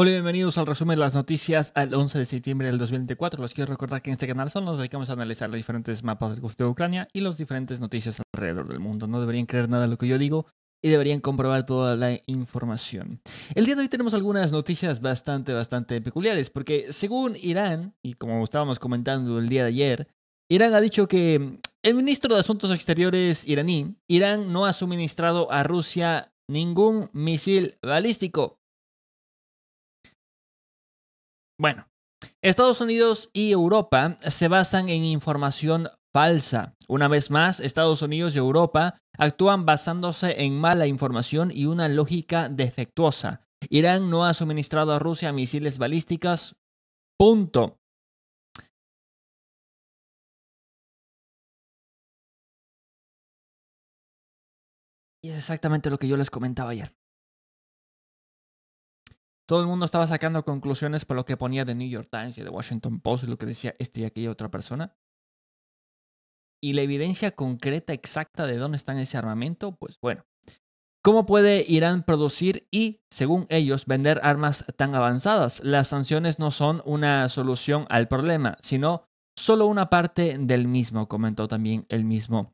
Hola y bienvenidos al resumen de las noticias al 11 de septiembre del 2024. Los quiero recordar que en este canal solo nos dedicamos a analizar los diferentes mapas del conflicto de Ucrania y las diferentes noticias alrededor del mundo. No deberían creer nada de lo que yo digo y deberían comprobar toda la información. El día de hoy tenemos algunas noticias bastante, bastante peculiares porque según Irán, y como estábamos comentando el día de ayer, Irán ha dicho que mm, el ministro de Asuntos Exteriores iraní, Irán no ha suministrado a Rusia ningún misil balístico. Bueno, Estados Unidos y Europa se basan en información falsa. Una vez más, Estados Unidos y Europa actúan basándose en mala información y una lógica defectuosa. Irán no ha suministrado a Rusia misiles balísticas. Punto. Y es exactamente lo que yo les comentaba ayer. Todo el mundo estaba sacando conclusiones por lo que ponía The New York Times y The Washington Post y lo que decía este y aquella otra persona. Y la evidencia concreta exacta de dónde está ese armamento, pues bueno. ¿Cómo puede Irán producir y, según ellos, vender armas tan avanzadas? Las sanciones no son una solución al problema, sino solo una parte del mismo, comentó también el mismo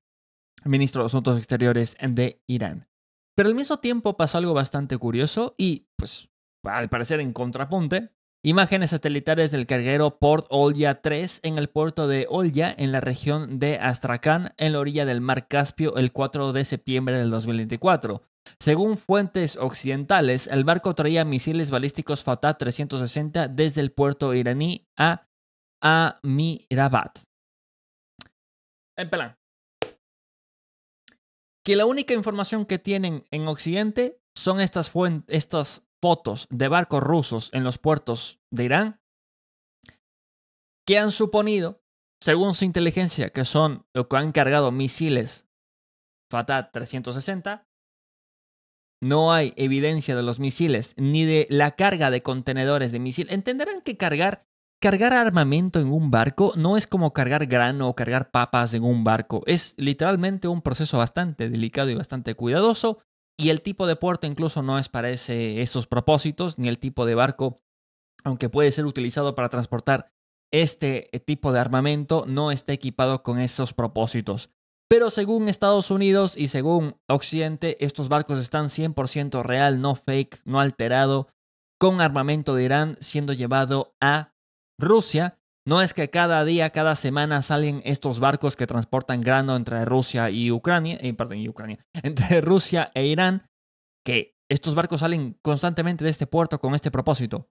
ministro de Asuntos Exteriores de Irán. Pero al mismo tiempo pasó algo bastante curioso y, pues, al parecer en contrapunte, imágenes satelitales del carguero Port Olya 3 en el puerto de Olya, en la región de Astrakhan, en la orilla del mar Caspio, el 4 de septiembre del 2024. Según fuentes occidentales, el barco traía misiles balísticos Fatah 360 desde el puerto iraní a Amirabad. En plan, que la única información que tienen en Occidente son estas, fuentes, estas fotos de barcos rusos en los puertos de Irán que han suponido, según su inteligencia, que son lo que han cargado misiles Fatah 360. No hay evidencia de los misiles ni de la carga de contenedores de misiles. Entenderán que cargar cargar armamento en un barco no es como cargar grano o cargar papas en un barco. Es literalmente un proceso bastante delicado y bastante cuidadoso y el tipo de puerto incluso no es para esos propósitos, ni el tipo de barco, aunque puede ser utilizado para transportar este eh, tipo de armamento, no está equipado con esos propósitos. Pero según Estados Unidos y según Occidente, estos barcos están 100% real, no fake, no alterado, con armamento de Irán siendo llevado a Rusia no es que cada día, cada semana salen estos barcos que transportan grano entre Rusia y Ucrania, eh, perdón, Ucrania, entre Rusia e Irán, que estos barcos salen constantemente de este puerto con este propósito.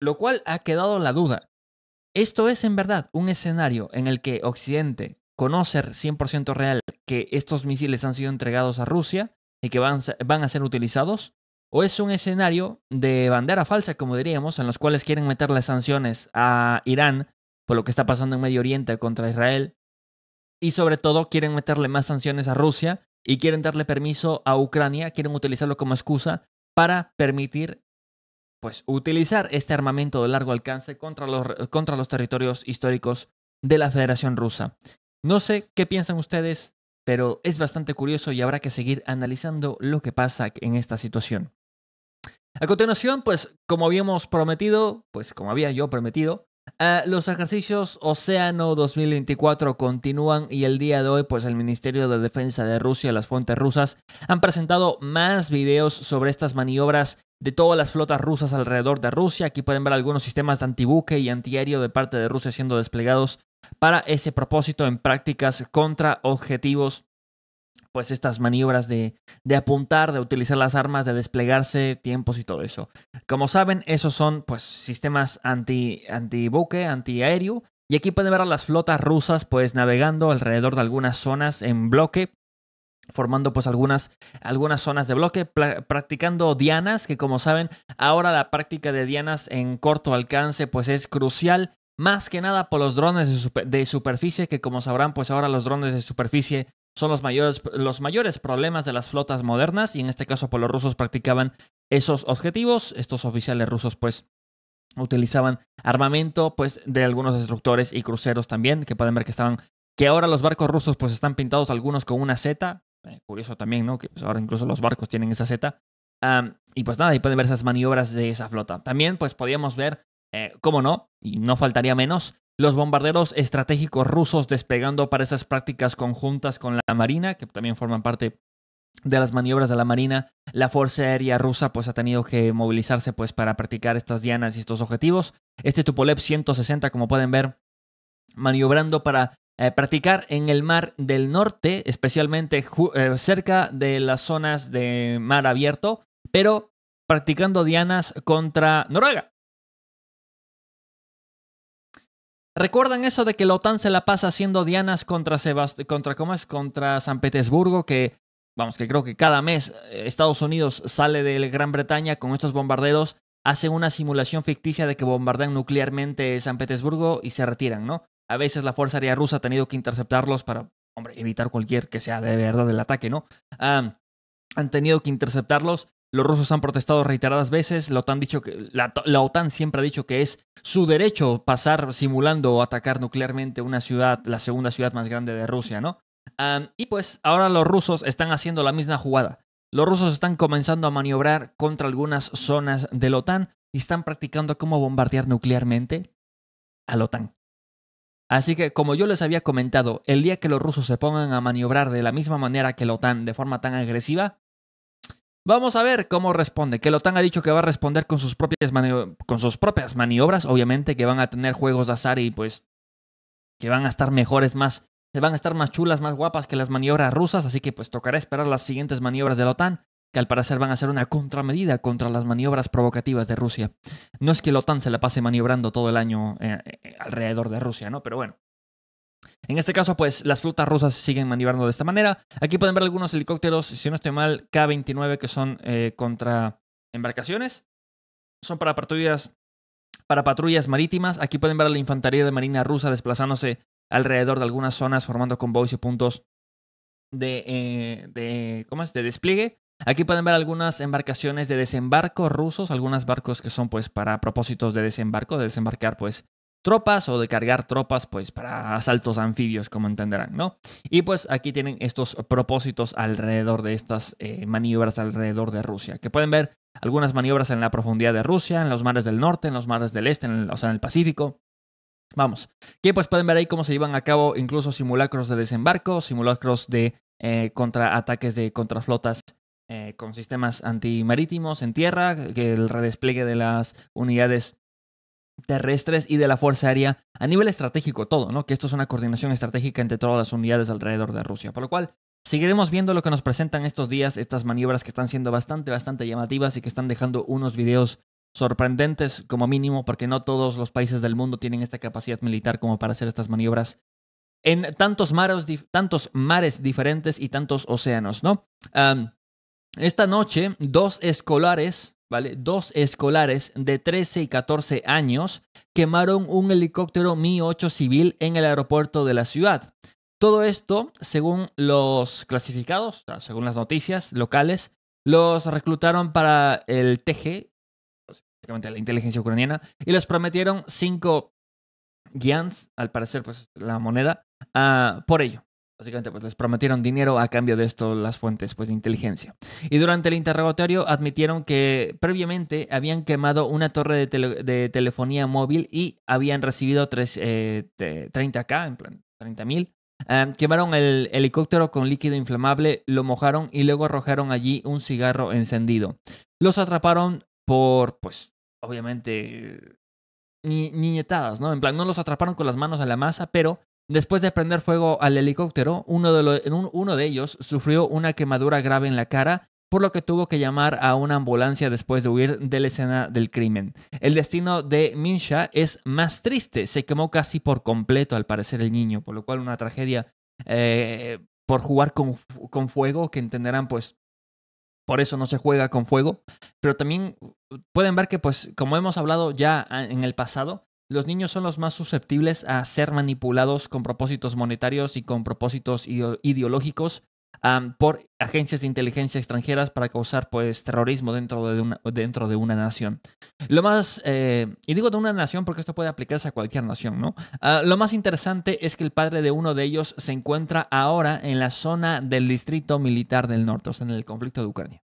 Lo cual ha quedado la duda. Esto es en verdad un escenario en el que Occidente conoce 100% real que estos misiles han sido entregados a Rusia y que van, van a ser utilizados o es un escenario de bandera falsa, como diríamos, en los cuales quieren meterle sanciones a Irán por lo que está pasando en Medio Oriente contra Israel. Y sobre todo quieren meterle más sanciones a Rusia y quieren darle permiso a Ucrania, quieren utilizarlo como excusa para permitir pues utilizar este armamento de largo alcance contra contra los territorios históricos de la Federación Rusa. No sé qué piensan ustedes, pero es bastante curioso y habrá que seguir analizando lo que pasa en esta situación. A continuación, pues como habíamos prometido, pues como había yo prometido, eh, los ejercicios Océano 2024 continúan y el día de hoy, pues el Ministerio de Defensa de Rusia, las fuentes rusas, han presentado más videos sobre estas maniobras de todas las flotas rusas alrededor de Rusia. Aquí pueden ver algunos sistemas de antibuque y antiaéreo de parte de Rusia siendo desplegados para ese propósito en prácticas contra objetivos pues estas maniobras de, de, apuntar, de utilizar las armas, de desplegarse, tiempos y todo eso. Como saben, esos son pues sistemas anti, anti buque, anti aéreo. Y aquí pueden ver a las flotas rusas pues navegando alrededor de algunas zonas en bloque, formando pues algunas, algunas zonas de bloque, practicando dianas, que como saben, ahora la práctica de dianas en corto alcance pues es crucial más que nada por los drones de, de, superficie, que como sabrán, pues ahora los drones de superficie son los mayores, los mayores problemas de las flotas modernas y en este caso pues los rusos practicaban esos objetivos. Estos oficiales rusos pues utilizaban armamento pues de algunos destructores y cruceros también, que pueden ver que estaban, que ahora los barcos rusos pues están pintados algunos con una Z, eh, curioso también, ¿no? Que pues, ahora incluso los barcos tienen esa Z. y pues nada, ahí pueden ver esas maniobras de esa flota. También pues podíamos ver, eh, cómo no, y no faltaría menos, los bombarderos estratégicos rusos despegando para esas prácticas conjuntas con la Marina, que también forman parte de las maniobras de la Marina, la Fuerza Aérea Rusa pues ha tenido que movilizarse pues para practicar estas dianas y estos objetivos. Este Tupolev 160, como pueden ver, maniobrando para eh, practicar en el mar del norte, especialmente eh, cerca de las zonas de mar abierto, pero practicando dianas contra Noruega. Recuerdan eso de que la OTAN se la pasa haciendo dianas contra contra ¿cómo es? contra San Petersburgo, que vamos, que creo que cada mes eh, Estados Unidos sale de Gran Bretaña con estos bombarderos, hacen una simulación ficticia de que bombardean nuclearmente San Petersburgo y se retiran, ¿no? A veces la Fuerza Aérea Rusa ha tenido que interceptarlos para, hombre, evitar cualquier que sea de verdad el ataque, ¿no? Ah, han tenido que interceptarlos los rusos han protestado reiteradas veces, la OTAN, dicho que, la, OTAN, siempre ha dicho que es su derecho pasar simulando o atacar nuclearmente una ciudad, la segunda ciudad más grande de Rusia, ¿no? y pues ahora los rusos están haciendo la misma jugada. Los rusos están comenzando a maniobrar contra algunas zonas de la OTAN y están practicando cómo bombardear nuclearmente a la OTAN. Así que, como yo les había comentado, el día que los rusos se pongan a maniobrar de la misma manera que la OTAN, de forma tan agresiva, Vamos a ver cómo responde, que OTAN ha dicho que va a responder con sus propias, con sus propias maniobras, obviamente que van a tener juegos de azar y pues que van a estar mejores, más, se van a estar más chulas, más guapas que las maniobras rusas, así que pues tocará esperar las siguientes maniobras de la OTAN, que al parecer van a ser una contramedida contra las maniobras provocativas de Rusia. No es que la OTAN se la pase maniobrando todo el año eh, eh, alrededor de Rusia, ¿no? Pero bueno, en este caso, pues las flotas rusas siguen maniobrando de esta manera. Aquí pueden ver algunos helicópteros, si no estoy mal, K-29 que son eh, contra embarcaciones. Son para patrullas, para patrullas marítimas. Aquí pueden ver a la infantería de marina rusa desplazándose alrededor de algunas zonas, formando convoys y puntos de, eh, de, ¿cómo es? de despliegue. Aquí pueden ver algunas embarcaciones de desembarco rusos, algunos barcos que son pues para propósitos de desembarco, de desembarcar pues tropas o de cargar tropas pues para asaltos anfibios como entenderán, ¿no? Y pues aquí tienen estos propósitos alrededor de estas eh, maniobras alrededor de Rusia, que pueden ver algunas maniobras en la profundidad de Rusia, en los mares del norte, en los mares del este, en o sea, en el Pacífico. Vamos, que pues pueden ver ahí cómo se llevan a cabo incluso simulacros de desembarco, simulacros de eh, contraataques de contraflotas eh, con sistemas antimarítimos en tierra, que el redespliegue de las unidades terrestres y de la Fuerza Aérea a nivel estratégico todo, ¿no? Que esto es una coordinación estratégica entre todas las unidades alrededor de Rusia. Por lo cual, seguiremos viendo lo que nos presentan estos días, estas maniobras que están siendo bastante, bastante llamativas y que están dejando unos videos sorprendentes como mínimo, porque no todos los países del mundo tienen esta capacidad militar como para hacer estas maniobras en tantos mares, tantos mares diferentes y tantos océanos, ¿no? esta noche, dos escolares Dos escolares de 13 y 14 años quemaron un helicóptero Mi-8 civil en el aeropuerto de la ciudad. Todo esto, según los clasificados, según las noticias locales, los reclutaron para el TG, básicamente la inteligencia ucraniana, y les prometieron cinco guians, al parecer, pues la moneda, ah, por ello. Básicamente, pues les prometieron dinero a cambio de esto las fuentes pues, de inteligencia. Y durante el interrogatorio admitieron que previamente habían quemado una torre de, telefonía móvil y habían recibido 30K, eh, en plan 30 mil. Ah, quemaron el helicóptero con líquido inflamable, lo mojaron y luego arrojaron allí un cigarro encendido. Los atraparon por, pues, obviamente, niñetadas, ¿no? En plan, no los atraparon con las manos a la masa, pero Después de prender fuego al helicóptero, uno de, ellos sufrió una quemadura grave en la cara por lo que tuvo que llamar a una ambulancia después de huir de la escena del crimen. El destino de Minsha es más triste, se quemó casi por completo al parecer el niño, por lo cual una tragedia eh, por jugar con, con, fuego, que entenderán pues por eso no se juega con fuego, pero también pueden ver que pues como hemos hablado ya en el pasado, los niños son los más susceptibles a ser manipulados con propósitos monetarios y con propósitos ideológicos por agencias de inteligencia extranjeras para causar pues terrorismo dentro de una, dentro de una nación. Lo más, eh, y digo de una nación porque esto puede aplicarse a cualquier nación, ¿no? Ah, lo más interesante es que el padre de uno de ellos se encuentra ahora en la zona del distrito militar del norte, o sea, en el conflicto de Ucrania.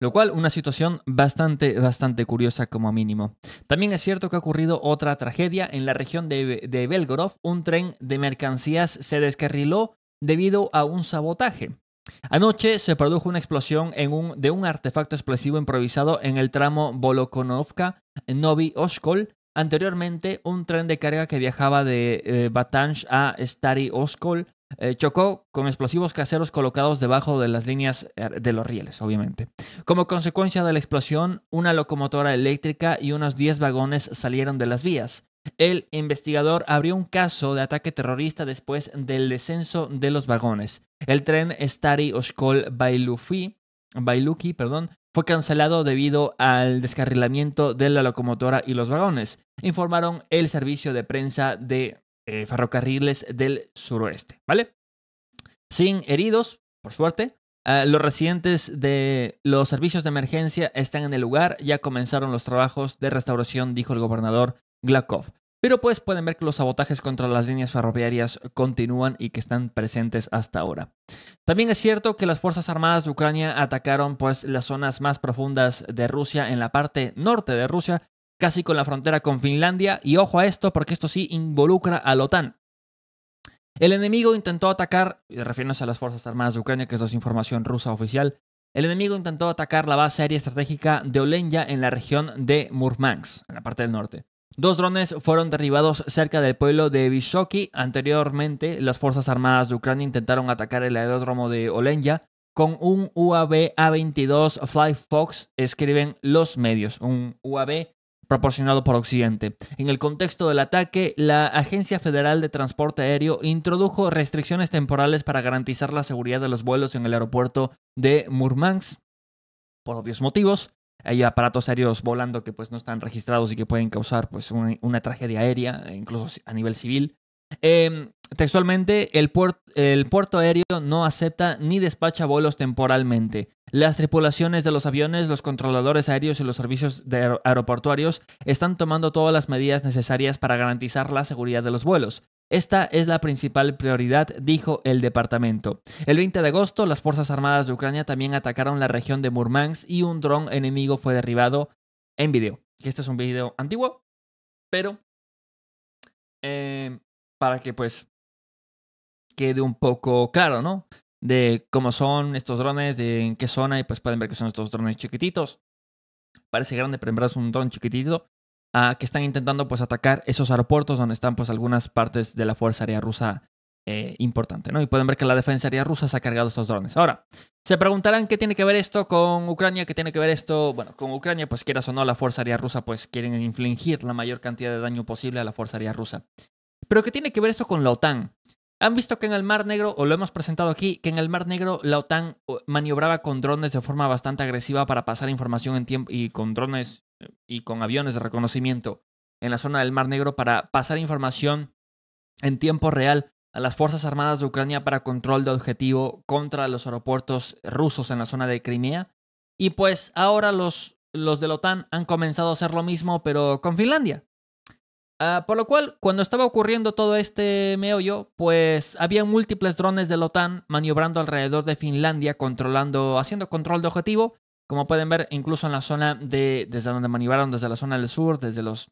Lo cual, una situación bastante, bastante curiosa como mínimo. También es cierto que ha ocurrido otra tragedia en la región de, Belgorov. Belgorod. Un tren de mercancías se descarriló debido a un sabotaje. Anoche se produjo una explosión en un, de un artefacto explosivo improvisado en el tramo Bolokonovka Novi Oskol. Anteriormente, un tren de carga que viajaba de eh, Batansh a Stary Oskol eh, chocó con explosivos caseros colocados debajo de las líneas eh, de los rieles, obviamente. Como consecuencia de la explosión, una locomotora eléctrica y unos 10 vagones salieron de las vías. El investigador abrió un caso de ataque terrorista después del descenso de los vagones. El tren Stari Oshkol Bailuki fue cancelado debido al descarrilamiento de la locomotora y los vagones, informaron el servicio de prensa de eh, ferrocarriles del suroeste, ¿vale? Sin heridos, por suerte. Eh, los residentes de los servicios de emergencia están en el lugar, ya comenzaron los trabajos de restauración, dijo el gobernador Glakov. Pero pues pueden ver que los sabotajes contra las líneas ferroviarias continúan y que están presentes hasta ahora. También es cierto que las Fuerzas Armadas de Ucrania atacaron pues las zonas más profundas de Rusia en la parte norte de Rusia casi con la frontera con Finlandia, y ojo a esto porque esto sí involucra a la OTAN. El enemigo intentó atacar, y refiriéndose a las Fuerzas Armadas de Ucrania, que eso es información rusa oficial, el enemigo intentó atacar la base aérea estratégica de Olenya en la región de Murmansk, en la parte del norte. Dos drones fueron derribados cerca del pueblo de Vishoki. Anteriormente, las Fuerzas Armadas de Ucrania intentaron atacar el aeródromo de Olenya con un UAV A-22 Fly Fox, escriben los medios. Un UAV proporcionado por Occidente. En el contexto del ataque, la Agencia Federal de Transporte Aéreo introdujo restricciones temporales para garantizar la seguridad de los vuelos en el aeropuerto de Murmansk, por obvios motivos. Hay aparatos aéreos volando que pues no están registrados y que pueden causar pues una tragedia aérea, incluso a nivel civil. Em, textualmente, el, puerto aéreo no acepta ni despacha vuelos temporalmente. Las tripulaciones de los aviones, los controladores aéreos y los servicios aeroportuarios están tomando todas las medidas necesarias para garantizar la seguridad de los vuelos. Esta es la principal prioridad, dijo el departamento. El 20 de agosto, las Fuerzas Armadas de Ucrania también atacaron la región de Murmansk y un dron enemigo fue derribado en video. Este es un video antiguo, pero em, para que pues quede un poco claro, ¿no? De cómo son estos drones, de en qué zona, y pues pueden ver que son estos drones chiquititos. Parece grande, pero en verdad es un dron chiquitito. a ah, que están intentando pues atacar esos aeropuertos donde están pues algunas partes de la Fuerza Aérea Rusa eh, importante, ¿no? Y pueden ver que la defensa aérea rusa se ha cargado estos drones. Ahora, se preguntarán qué tiene que ver esto con Ucrania, qué tiene que ver esto, bueno, con Ucrania, pues quieras o no, la Fuerza Aérea Rusa, pues quieren infligir la mayor cantidad de daño posible a la Fuerza Aérea Rusa. Pero ¿qué tiene que ver esto con la OTAN? Han visto que en el Mar Negro, o lo hemos presentado aquí, que en el Mar Negro la OTAN maniobraba con drones de forma bastante agresiva para pasar información en tiempo y con drones y con aviones de reconocimiento en la zona del Mar Negro para pasar información en tiempo real a las Fuerzas Armadas de Ucrania para control de objetivo contra los aeropuertos rusos en la zona de Crimea. Y pues ahora los, los de la OTAN han comenzado a hacer lo mismo, pero con Finlandia. Ah, por lo cual, cuando estaba ocurriendo todo este meollo, pues había múltiples drones de la OTAN maniobrando alrededor de Finlandia, controlando, haciendo control de objetivo, como pueden ver, incluso en la zona de, desde donde maniobraron, desde la zona del sur, desde los,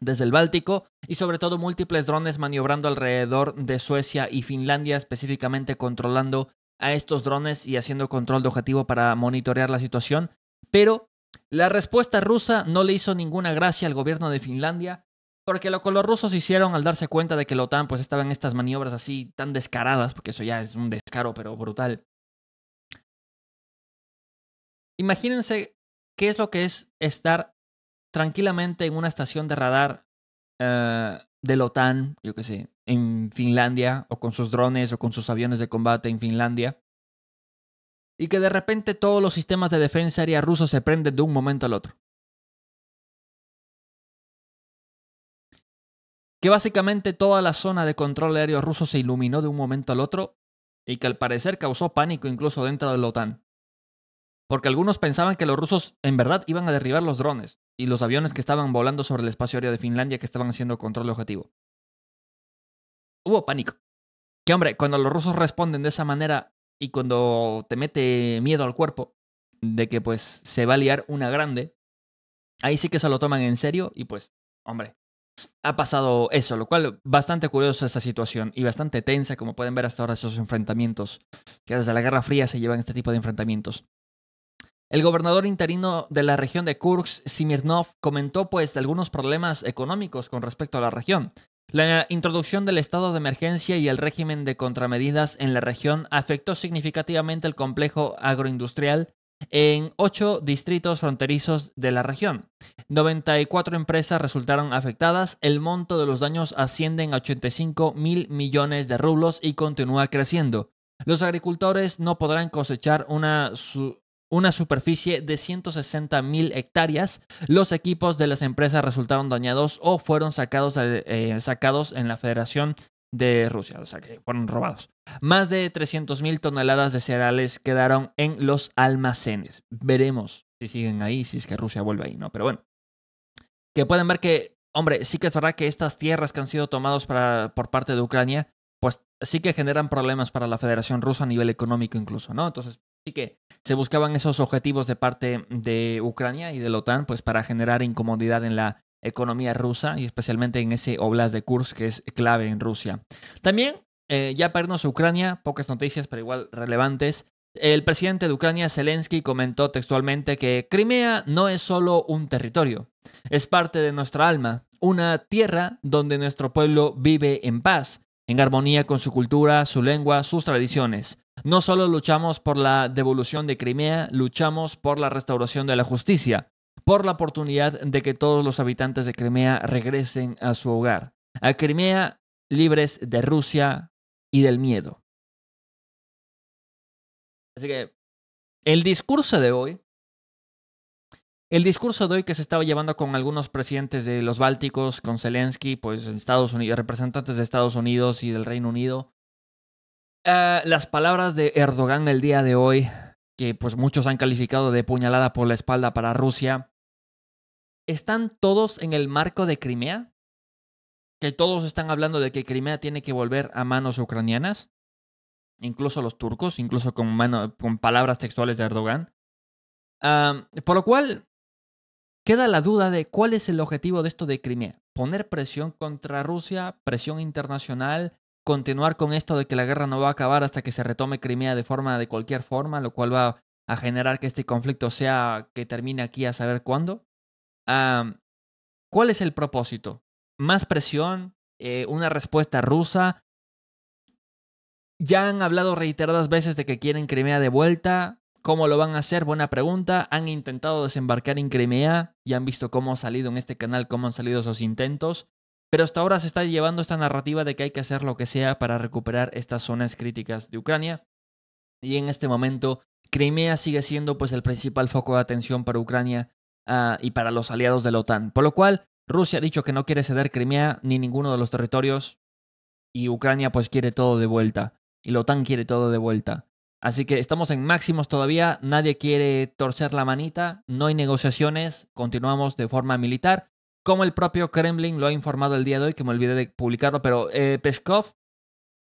desde el Báltico, y sobre todo múltiples drones maniobrando alrededor de Suecia y Finlandia, específicamente controlando a estos drones y haciendo control de objetivo para monitorear la situación. Pero la respuesta rusa no le hizo ninguna gracia al gobierno de Finlandia porque lo que los rusos hicieron al darse cuenta de que la OTAN pues estaba en estas maniobras así tan descaradas, porque eso ya es un descaro pero brutal. Imagínense qué es lo que es estar tranquilamente en una estación de radar eh, de la OTAN, yo qué sé, en Finlandia, o con sus drones, o con sus aviones de combate en Finlandia, y que de repente todos los sistemas de defensa aérea rusos se prenden de un momento al otro. que básicamente toda la zona de control aéreo ruso se iluminó de un momento al otro y que al parecer causó pánico incluso dentro de la OTAN. Porque algunos pensaban que los rusos en verdad iban a derribar los drones y los aviones que estaban volando sobre el espacio aéreo de Finlandia que estaban haciendo control objetivo. Hubo pánico. Que hombre, cuando los rusos responden de esa manera y cuando te mete miedo al cuerpo de que pues se va a liar una grande, ahí sí que se lo toman en serio y pues, hombre, ha pasado eso, lo cual bastante curiosa esa situación y bastante tensa, como pueden ver hasta ahora esos enfrentamientos, que desde la Guerra Fría se llevan este tipo de enfrentamientos. El gobernador interino de la región de Kursk, Simirnov, comentó pues de algunos problemas económicos con respecto a la región. La introducción del estado de emergencia y el régimen de contramedidas en la región afectó significativamente el complejo agroindustrial en ocho distritos fronterizos de la región. 94 empresas resultaron afectadas, el monto de los daños asciende a 85 mil millones de rublos y continúa creciendo. Los agricultores no podrán cosechar una, superficie de 160 mil hectáreas. Los equipos de las empresas resultaron dañados o fueron sacados, eh, sacados en la Federación de Rusia, o sea que fueron robados. Más de 300.000 toneladas de cereales quedaron en los almacenes. Veremos si siguen ahí, si es que Rusia vuelve ahí, ¿no? Pero bueno, que pueden ver que, hombre, sí que es verdad que estas tierras que han sido tomadas para, por parte de Ucrania, pues sí que generan problemas para la Federación Rusa a nivel económico incluso, ¿no? Entonces, sí que se buscaban esos objetivos de parte de Ucrania y de la OTAN, pues para generar incomodidad en la economía rusa y especialmente en ese oblast de Kursk que es clave en Rusia. También eh, ya para irnos a Ucrania, pocas noticias, pero igual relevantes. El presidente de Ucrania, Zelensky, comentó textualmente que Crimea no es solo un territorio, es parte de nuestra alma, una tierra donde nuestro pueblo vive en paz, en armonía con su cultura, su lengua, sus tradiciones. No solo luchamos por la devolución de Crimea, luchamos por la restauración de la justicia, por la oportunidad de que todos los habitantes de Crimea regresen a su hogar, a Crimea libres de Rusia, y del miedo. Así que el discurso de hoy, el discurso de hoy que se estaba llevando con algunos presidentes de los Bálticos, con Zelensky, pues Estados Unidos, representantes de Estados Unidos y del Reino Unido, eh, las palabras de Erdogan el día de hoy, que pues muchos han calificado de puñalada por la espalda para Rusia, están todos en el marco de Crimea, que todos están hablando de que Crimea tiene que volver a manos ucranianas, incluso los turcos, incluso con, palabras textuales de Erdogan. por lo cual, queda la duda de cuál es el objetivo de esto de Crimea. Poner presión contra Rusia, presión internacional, continuar con esto de que la guerra no va a acabar hasta que se retome Crimea de forma de cualquier forma, lo cual va a generar que este conflicto sea que termine aquí a saber cuándo. ¿Cuál es el propósito? más presión, eh, una respuesta rusa. Ya han hablado reiteradas veces de que quieren Crimea de vuelta. ¿Cómo lo van a hacer? Buena pregunta. Han intentado desembarcar en Crimea y han visto cómo ha salido en este canal, cómo han salido esos intentos. Pero hasta ahora se está llevando esta narrativa de que hay que hacer lo que sea para recuperar estas zonas críticas de Ucrania. Y en este momento, Crimea sigue siendo pues el principal foco de atención para Ucrania ah, y para los aliados de la OTAN. Por lo cual, Rusia ha dicho que no quiere ceder Crimea ni ninguno de los territorios y Ucrania pues quiere todo de vuelta y la OTAN quiere todo de vuelta. Así que estamos en máximos todavía, nadie quiere torcer la manita, no hay negociaciones, continuamos de forma militar, como el propio Kremlin lo ha informado el día de hoy, que me olvidé de publicarlo, pero eh, Peshkov,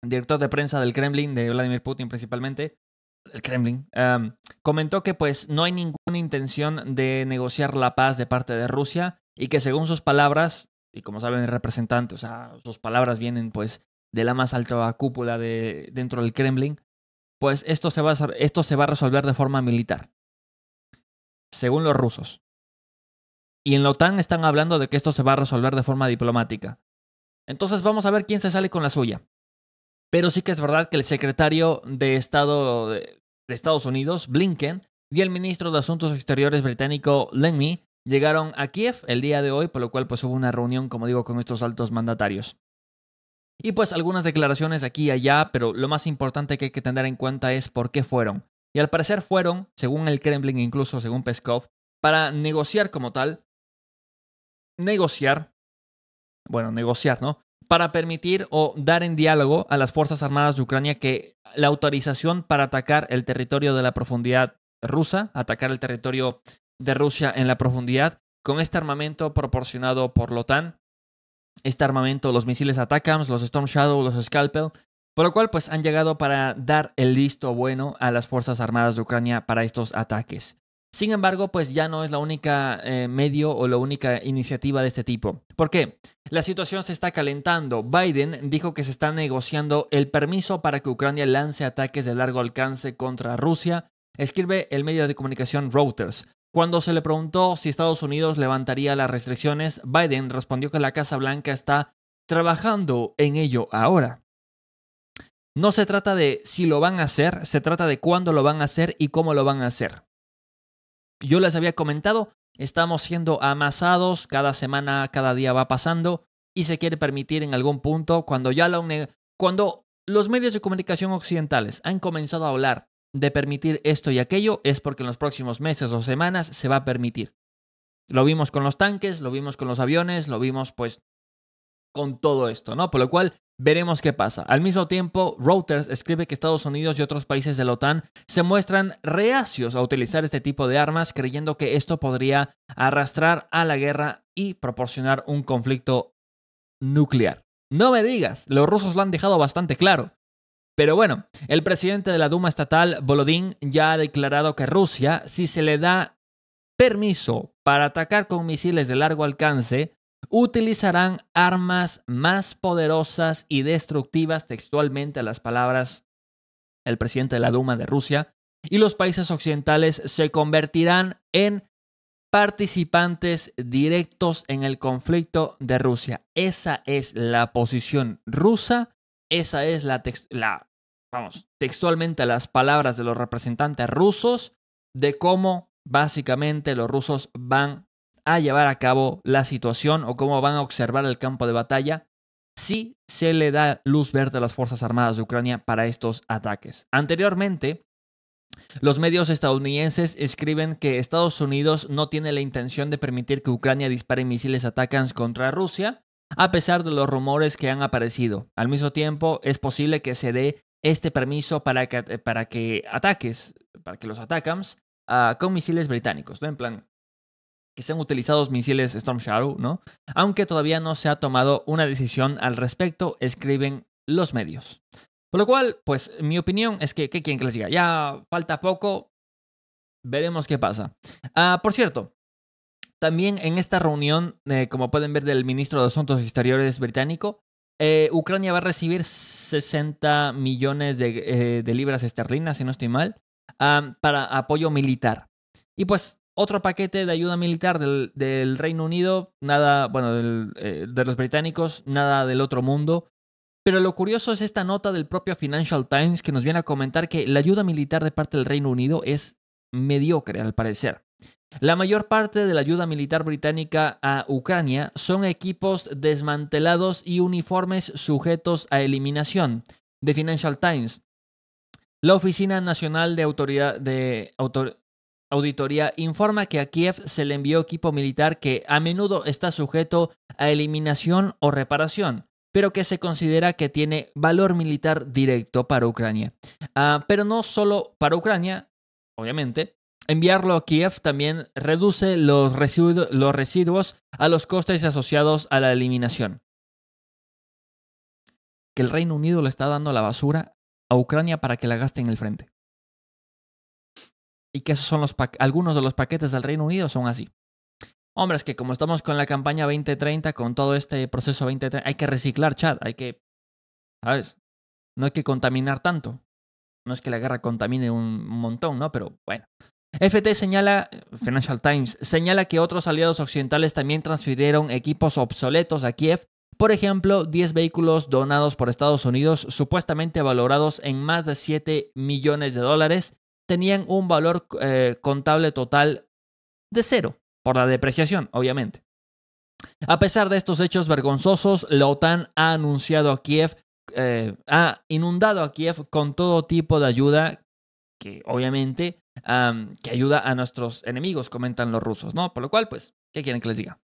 director de prensa del Kremlin, de Vladimir Putin principalmente, el Kremlin, comentó que pues no hay ninguna intención de negociar la paz de parte de Rusia, y que según sus palabras, y como saben el representante, o sea, sus palabras vienen pues de la más alta cúpula de, dentro del Kremlin, pues esto se, va a, esto se va a resolver de forma militar, según los rusos. Y en la OTAN están hablando de que esto se va a resolver de forma diplomática. Entonces vamos a ver quién se sale con la suya. Pero sí que es verdad que el secretario de Estado de, de Estados Unidos, Blinken, y el ministro de Asuntos Exteriores británico, Lenny, llegaron a Kiev el día de hoy, por lo cual pues hubo una reunión, como digo, con estos altos mandatarios. Y pues algunas declaraciones aquí y allá, pero lo más importante que hay que tener en cuenta es por qué fueron. Y al parecer fueron, según el Kremlin, e incluso según Peskov, para negociar como tal, negociar, bueno, negociar, ¿no? Para permitir o dar en diálogo a las Fuerzas Armadas de Ucrania que la autorización para atacar el territorio de la profundidad rusa, atacar el territorio de Rusia en la profundidad con este armamento proporcionado por la OTAN. Este armamento, los misiles ATACMS, los Storm Shadow, los Scalpel, por lo cual pues han llegado para dar el listo bueno a las Fuerzas Armadas de Ucrania para estos ataques. Sin embargo, pues ya no es la única eh, medio o la única iniciativa de este tipo. ¿Por qué? La situación se está calentando. Biden dijo que se está negociando el permiso para que Ucrania lance ataques de largo alcance contra Rusia, escribe el medio de comunicación Reuters. Cuando se le preguntó si Estados Unidos levantaría las restricciones, Biden respondió que la Casa Blanca está trabajando en ello ahora. No se trata de si lo van a hacer, se trata de cuándo lo van a hacer y cómo lo van a hacer. Yo les había comentado, estamos siendo amasados, cada semana, cada día va pasando y se quiere permitir en algún punto cuando ya cuando los medios de comunicación occidentales han comenzado a hablar de permitir esto y aquello es porque en los próximos meses o semanas se va a permitir. Lo vimos con los tanques, lo vimos con los aviones, lo vimos pues con todo esto, ¿no? Por lo cual veremos qué pasa. Al mismo tiempo, Reuters escribe que Estados Unidos y otros países de la OTAN se muestran reacios a utilizar este tipo de armas, creyendo que esto podría arrastrar a la guerra y proporcionar un conflicto nuclear. No me digas, los rusos lo han dejado bastante claro. Pero bueno, el presidente de la Duma estatal, Volodín, ya ha declarado que Rusia, si se le da permiso para atacar con misiles de largo alcance, utilizarán armas más poderosas y destructivas textualmente a las palabras el presidente de la Duma de Rusia, y los países occidentales se convertirán en participantes directos en el conflicto de Rusia. Esa es la posición rusa, esa es la vamos, textualmente las palabras de los representantes rusos de cómo básicamente los rusos van a llevar a cabo la situación o cómo van a observar el campo de batalla si se le da luz verde a las Fuerzas Armadas de Ucrania para estos ataques. Anteriormente, los medios estadounidenses escriben que Estados Unidos no tiene la intención de permitir que Ucrania dispare misiles atacantes contra Rusia, a pesar de los rumores que han aparecido. Al mismo tiempo, es posible que se dé este permiso para que, para que ataques, para que los atacamos ah, con misiles británicos, ¿no? En plan, que sean utilizados misiles Storm Shadow, ¿no? Aunque todavía no se ha tomado una decisión al respecto, escriben los medios. Por lo cual, pues mi opinión es que, ¿qué quieren que les diga? Ya falta poco, veremos qué pasa. Ah, por cierto, también en esta reunión, eh, como pueden ver, del ministro de Asuntos Exteriores británico, eh, Ucrania va a recibir 60 millones eh, de, libras esterlinas, si no estoy mal, para apoyo militar. Y pues otro paquete de ayuda militar del, Reino Unido, nada, bueno, eh, de los británicos, nada del otro mundo. Pero lo curioso es esta nota del propio Financial Times que nos viene a comentar que la ayuda militar de parte del Reino Unido es mediocre, al parecer. La mayor parte de la ayuda militar británica a Ucrania son equipos desmantelados y uniformes sujetos a eliminación. The Financial Times. La Oficina Nacional de, Auditoría informa que a Kiev se le envió equipo militar que a menudo está sujeto a eliminación o reparación pero que se considera que tiene valor militar directo para Ucrania. Ah, pero no solo para Ucrania, obviamente, enviarlo a Kiev también reduce los, residuos a los costes asociados a la eliminación. Que el Reino Unido le está dando la basura a Ucrania para que la gaste en el frente. Y que esos son los algunos de los paquetes del Reino Unido son así. Hombre, es que como estamos con la campaña 2030, con todo este proceso 2030, hay que reciclar, chat, hay que, ¿sabes? No hay que contaminar tanto. No es que la guerra contamine un montón, ¿no? Pero bueno, FT señala, Financial Times, señala que otros aliados occidentales también transfirieron equipos obsoletos a Kiev, por ejemplo, 10 vehículos donados por Estados Unidos, supuestamente valorados en más de 7 millones de dólares, tenían un valor eh, contable total de cero, por la depreciación, obviamente. A pesar de estos hechos vergonzosos, la OTAN ha anunciado a Kiev, eh, ha inundado a Kiev con todo tipo de ayuda que obviamente que ayuda a nuestros enemigos, comentan los rusos, ¿no? Por lo cual, pues, ¿qué quieren que les diga?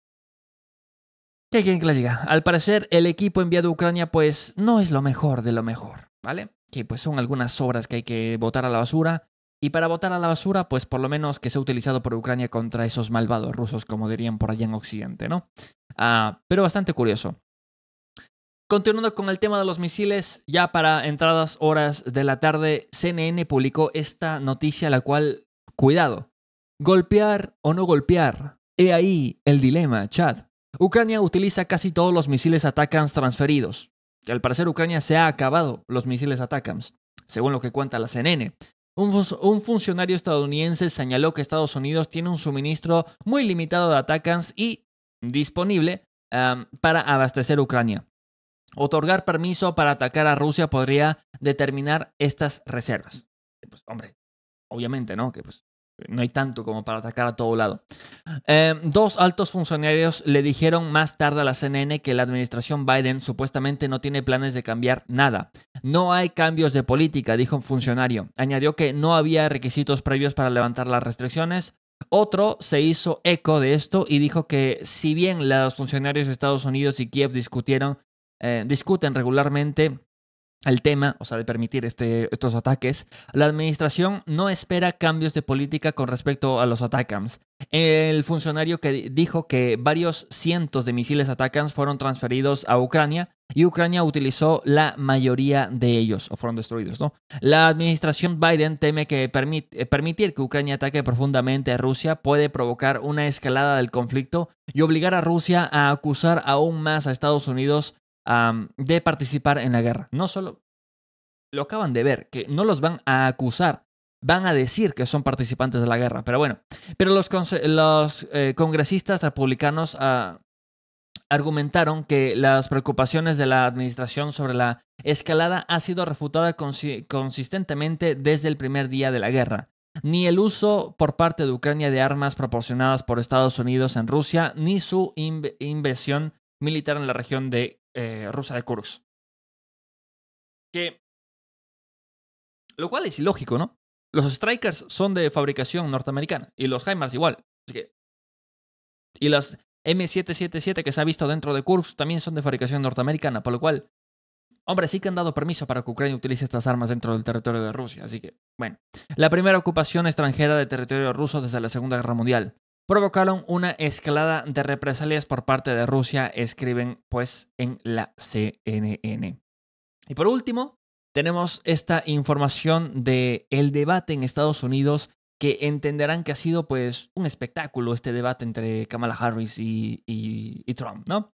¿Qué quieren que les diga? Al parecer, el equipo enviado a Ucrania, pues, no es lo mejor de lo mejor, ¿vale? Que pues son algunas obras que hay que botar a la basura. Y para botar a la basura, pues por lo menos que sea utilizado por Ucrania contra esos malvados rusos, como dirían por allá en Occidente, ¿no? Ah, pero bastante curioso. Continuando con el tema de los misiles, ya para entradas horas de la tarde, CNN publicó esta noticia, la cual, cuidado, golpear o no golpear, he ahí el dilema, Chad. Ucrania utiliza casi todos los misiles Atacams transferidos. Al parecer Ucrania se ha acabado los misiles Atacams, según lo que cuenta la CNN. Un, funcionario estadounidense señaló que Estados Unidos tiene un suministro muy limitado de Atacams y disponible para abastecer Ucrania. Otorgar permiso para atacar a Rusia podría determinar estas reservas. Pues, hombre, obviamente, ¿no? Que pues no hay tanto como para atacar a todo lado. Em, dos altos funcionarios le dijeron más tarde a la CNN que la administración Biden supuestamente no tiene planes de cambiar nada. No hay cambios de política, dijo un funcionario. Añadió que no había requisitos previos para levantar las restricciones. Otro se hizo eco de esto y dijo que si bien los funcionarios de Estados Unidos y Kiev discutieron eh, discuten regularmente el tema, o sea, de permitir este, estos ataques, la administración no espera cambios de política con respecto a los atacams. El funcionario que dijo que varios cientos de misiles atacams fueron transferidos a Ucrania y Ucrania utilizó la mayoría de ellos, o fueron destruidos, ¿no? La administración Biden teme que eh, permitir que Ucrania ataque profundamente a Rusia puede provocar una escalada del conflicto y obligar a Rusia a acusar aún más a Estados Unidos de participar en la guerra. No solo lo acaban de ver, que no los van a acusar, van a decir que son participantes de la guerra, pero bueno. Pero los, los eh, congresistas republicanos ah, argumentaron que las preocupaciones de la administración sobre la escalada ha sido refutada consistentemente desde el primer día de la guerra. Ni el uso por parte de Ucrania de armas proporcionadas por Estados Unidos en Rusia, ni su invasión inversión militar en la región de eh, rusa de Kursk. Que. Lo cual es ilógico, ¿no? Los Strikers son de fabricación norteamericana y los Heimars igual. Así que. Y las M777 que se ha visto dentro de Kursk también son de fabricación norteamericana, por lo cual. Hombre, sí que han dado permiso para que Ucrania utilice estas armas dentro del territorio de Rusia, así que, bueno. La primera ocupación extranjera de territorio ruso desde la Segunda Guerra Mundial provocaron una escalada de represalias por parte de Rusia, escriben pues en la CNN. Y por último, tenemos esta información de el debate en Estados Unidos que entenderán que ha sido pues un espectáculo este debate entre Kamala Harris y, Trump, ¿no?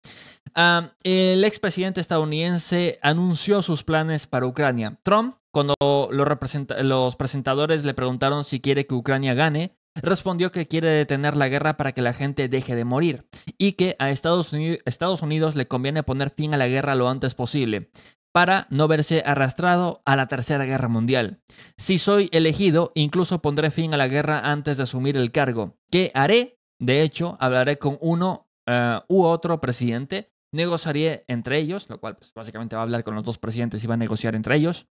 Ah, el expresidente estadounidense anunció sus planes para Ucrania. Trump, cuando los presentadores le preguntaron si quiere que Ucrania gane, respondió que quiere detener la guerra para que la gente deje de morir y que a Estados Unidos, le conviene poner fin a la guerra lo antes posible para no verse arrastrado a la Tercera Guerra Mundial. Si soy elegido, incluso pondré fin a la guerra antes de asumir el cargo. ¿Qué haré? De hecho, hablaré con uno eh, u otro presidente, negociaré entre ellos, lo cual pues, básicamente va a hablar con los dos presidentes y va a negociar entre ellos.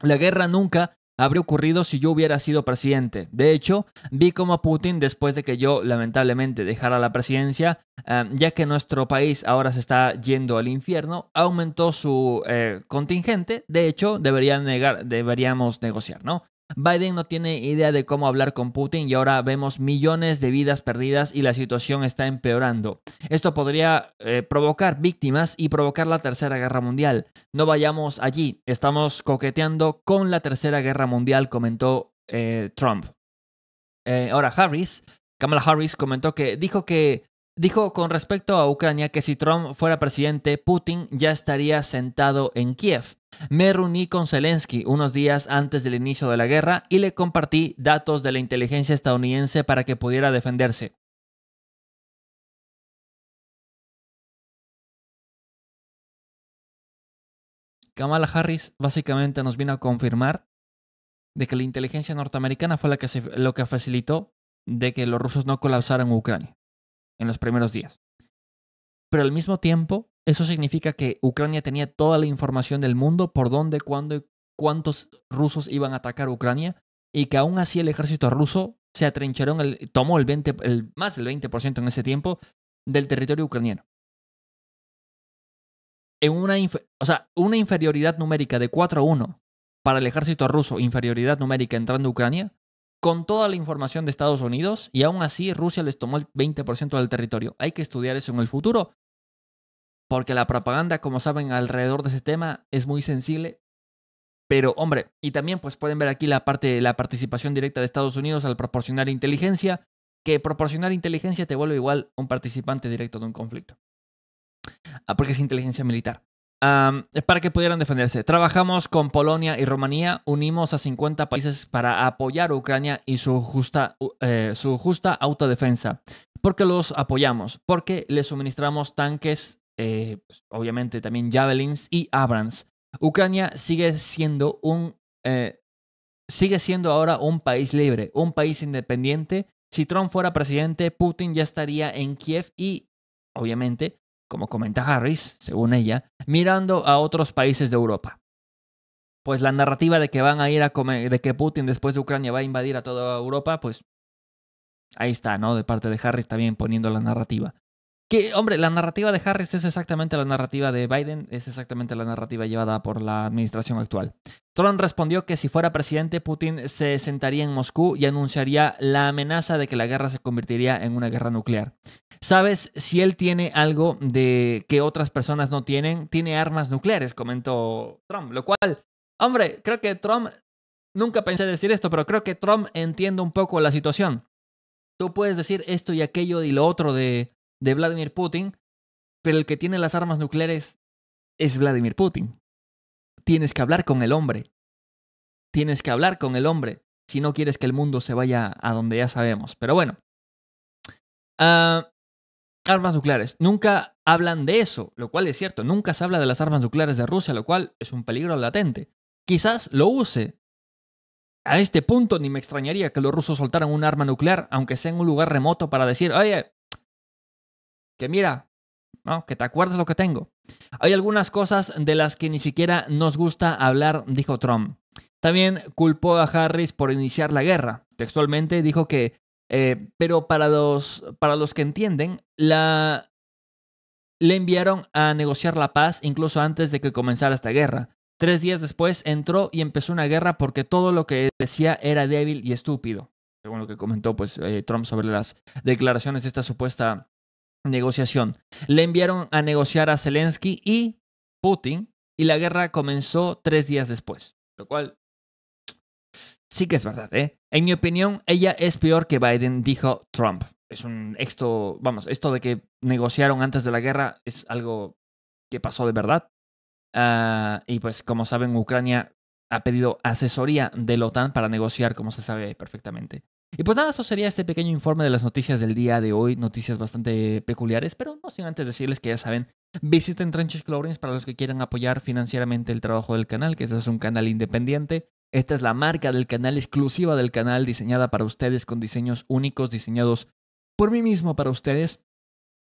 La guerra nunca habría ocurrido si yo hubiera sido presidente. De hecho, vi cómo Putin, después de que yo lamentablemente dejara la presidencia, eh, ya que nuestro país ahora se está yendo al infierno, aumentó su eh, contingente. De hecho, deberían negar, deberíamos negociar, ¿no? Biden no tiene idea de cómo hablar con Putin y ahora vemos millones de vidas perdidas y la situación está empeorando. Esto podría eh, provocar víctimas y provocar la Tercera Guerra Mundial. No vayamos allí, estamos coqueteando con la Tercera Guerra Mundial, comentó eh, Trump. Eh, ahora Harris, Kamala Harris comentó que dijo que Dijo con respecto a Ucrania que si Trump fuera presidente, Putin ya estaría sentado en Kiev. Me reuní con Zelensky unos días antes del inicio de la guerra y le compartí datos de la inteligencia estadounidense para que pudiera defenderse. Kamala Harris básicamente nos vino a confirmar de que la inteligencia norteamericana fue la que lo que facilitó de que los rusos no colapsaran Ucrania en los primeros días. Pero al mismo tiempo, eso significa que Ucrania tenía toda la información del mundo por dónde, cuándo y cuántos rusos iban a atacar Ucrania y que aún así el ejército ruso se atrincharon, el, tomó el 20, más del 20% en ese tiempo del territorio ucraniano. En una, o sea, una inferioridad numérica de 4 a 1 para el ejército ruso, inferioridad numérica entrando a Ucrania, con toda la información de Estados Unidos y aún así Rusia les tomó el 20% del territorio. Hay que estudiar eso en el futuro porque la propaganda, como saben, alrededor de ese tema es muy sensible. Pero hombre, y también pues pueden ver aquí la parte la participación directa de Estados Unidos al proporcionar inteligencia, que proporcionar inteligencia te vuelve igual un participante directo de un conflicto. Ah, porque es inteligencia militar para que pudieran defenderse. Trabajamos con Polonia y Rumanía, unimos a 50 países para apoyar a Ucrania y su justa, eh, su justa autodefensa. Porque los apoyamos, porque les suministramos tanques, eh, pues, obviamente también Javelins y Abrams. Ucrania sigue siendo un... Eh, sigue siendo ahora un país libre, un país independiente. Si Trump fuera presidente, Putin ya estaría en Kiev y, obviamente, como comenta Harris, según ella, mirando a otros países de Europa. Pues la narrativa de que van a ir a de que Putin después de Ucrania va a invadir a toda Europa, pues ahí está, ¿no? De parte de Harris también poniendo la narrativa hombre, la narrativa de Harris es exactamente la narrativa de Biden, es exactamente la narrativa llevada por la administración actual. Trump respondió que si fuera presidente, Putin se sentaría en Moscú y anunciaría la amenaza de que la guerra se convertiría en una guerra nuclear. ¿Sabes si él tiene algo de que otras personas no tienen? Tiene armas nucleares, comentó Trump, lo cual, hombre, creo que Trump, nunca pensé decir esto, pero creo que Trump entiende un poco la situación. Tú puedes decir esto y aquello y lo otro de de Vladimir Putin, pero el que tiene las armas nucleares es Vladimir Putin. Tienes que hablar con el hombre. Tienes que hablar con el hombre si no quieres que el mundo se vaya a donde ya sabemos. Pero bueno, ah, armas nucleares. Nunca hablan de eso, lo cual es cierto. Nunca se habla de las armas nucleares de Rusia, lo cual es un peligro latente. Quizás lo use. A este punto ni me extrañaría que los rusos soltaran un arma nuclear, aunque sea en un lugar remoto, para decir, oye, que mira, que te acuerdas lo que tengo. Hay algunas cosas de las que ni siquiera nos gusta hablar, dijo Trump. También culpó a Harris por iniciar la guerra. Textualmente dijo que, eh, pero para los, para los que entienden, la, le enviaron a negociar la paz incluso antes de que comenzara esta guerra. Tres días después entró y empezó una guerra porque todo lo que decía era débil y estúpido, según lo que comentó pues, eh, Trump sobre las declaraciones de esta supuesta negociación. Le enviaron a negociar a Zelensky y Putin y la guerra comenzó tres días después, lo cual sí que es verdad. ¿eh? En mi opinión, ella es peor que Biden, dijo Trump. Es un esto, vamos, esto de que negociaron antes de la guerra es algo que pasó de verdad. Ah, y pues como saben, Ucrania ha pedido asesoría de la OTAN para negociar, como se sabe perfectamente. Y pues nada, eso sería este pequeño informe de las noticias del día de hoy, noticias bastante peculiares, pero no sin antes decirles que ya saben, visiten Trenches Clowns para los que quieran apoyar financieramente el trabajo del canal, que este es un canal independiente. Esta es la marca del canal, exclusiva del canal, diseñada para ustedes con diseños únicos, diseñados por mí mismo para ustedes.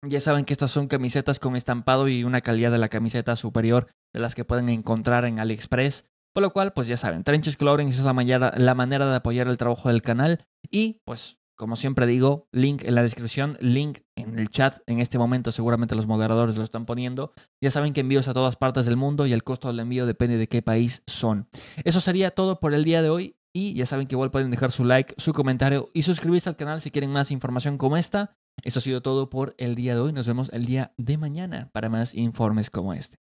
Ya saben que estas son camisetas con estampado y una calidad de la camiseta superior de las que pueden encontrar en AliExpress. Con lo cual, pues ya saben, Trenches esa es la, la manera de apoyar el trabajo del canal y pues como siempre digo, link en la descripción, link en el chat. En este momento seguramente los moderadores lo están poniendo. Ya saben que envíos a todas partes del mundo y el costo del envío depende de qué país son. Eso sería todo por el día de hoy. Y ya saben que igual pueden dejar su like, su comentario y suscribirse al canal si quieren más información como esta. Eso ha sido todo por el día de hoy. Nos vemos el día de mañana para más informes como este.